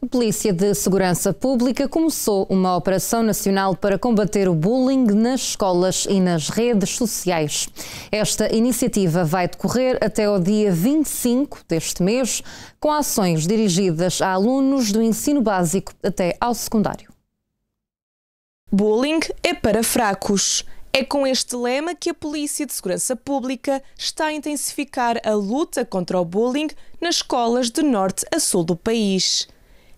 A Polícia de Segurança Pública começou uma operação nacional para combater o bullying nas escolas e nas redes sociais. Esta iniciativa vai decorrer até o dia 25 deste mês, com ações dirigidas a alunos do ensino básico até ao secundário. Bullying é para fracos. É com este lema que a Polícia de Segurança Pública está a intensificar a luta contra o bullying nas escolas de norte a sul do país.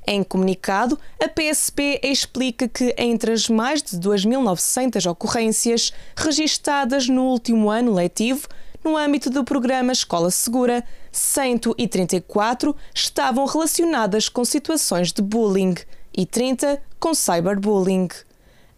Em comunicado, a PSP explica que entre as mais de 2.900 ocorrências registadas no último ano letivo, no âmbito do programa Escola Segura, 134 estavam relacionadas com situações de bullying e 30 com cyberbullying.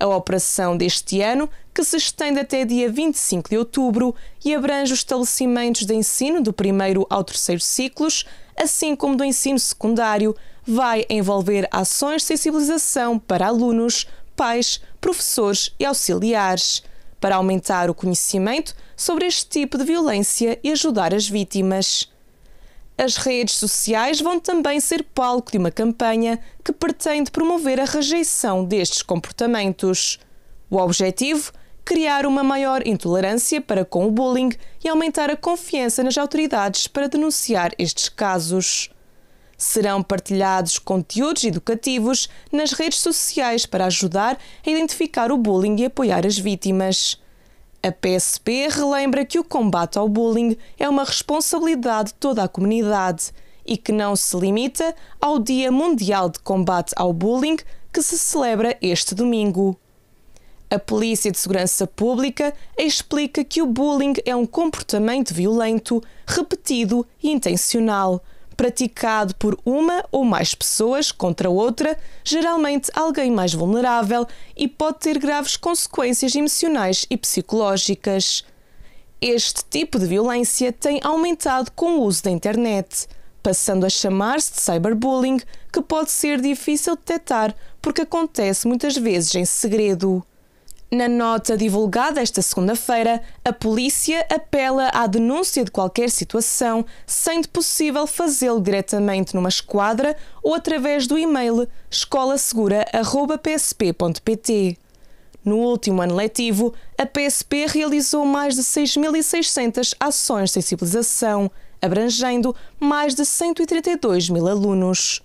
A operação deste ano, que se estende até dia 25 de outubro e abrange os estabelecimentos de ensino do primeiro ao terceiro ciclos, assim como do ensino secundário, vai envolver ações de sensibilização para alunos, pais, professores e auxiliares, para aumentar o conhecimento sobre este tipo de violência e ajudar as vítimas. As redes sociais vão também ser palco de uma campanha que pretende promover a rejeição destes comportamentos. O objetivo criar uma maior intolerância para com o bullying e aumentar a confiança nas autoridades para denunciar estes casos. Serão partilhados conteúdos educativos nas redes sociais para ajudar a identificar o bullying e apoiar as vítimas. A PSP relembra que o combate ao bullying é uma responsabilidade de toda a comunidade e que não se limita ao Dia Mundial de Combate ao Bullying, que se celebra este domingo. A Polícia de Segurança Pública explica que o bullying é um comportamento violento, repetido e intencional praticado por uma ou mais pessoas contra outra, geralmente alguém mais vulnerável, e pode ter graves consequências emocionais e psicológicas. Este tipo de violência tem aumentado com o uso da internet, passando a chamar-se de cyberbullying, que pode ser difícil de detectar porque acontece muitas vezes em segredo. Na nota divulgada esta segunda-feira, a polícia apela à denúncia de qualquer situação, sendo possível fazê-lo diretamente numa esquadra ou através do e-mail escolasegura.psp.pt. No último ano letivo, a PSP realizou mais de 6.600 ações de sensibilização, abrangendo mais de 132 mil alunos.